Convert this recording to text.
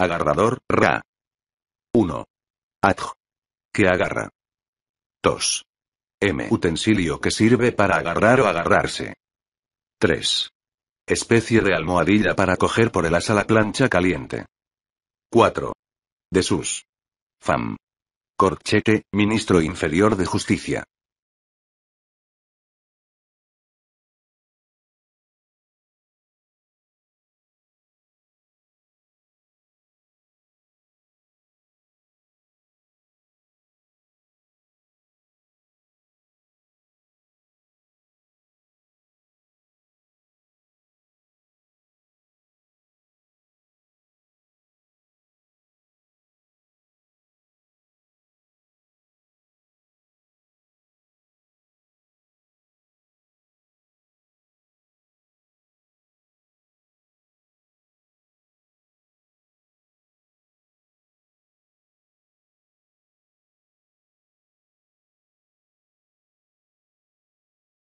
Agarrador, Ra. 1. Adj. Que agarra. 2. M. Utensilio que sirve para agarrar o agarrarse. 3. Especie de almohadilla para coger por el asa la plancha caliente. 4. De sus. Fam. Corchete, ministro inferior de justicia.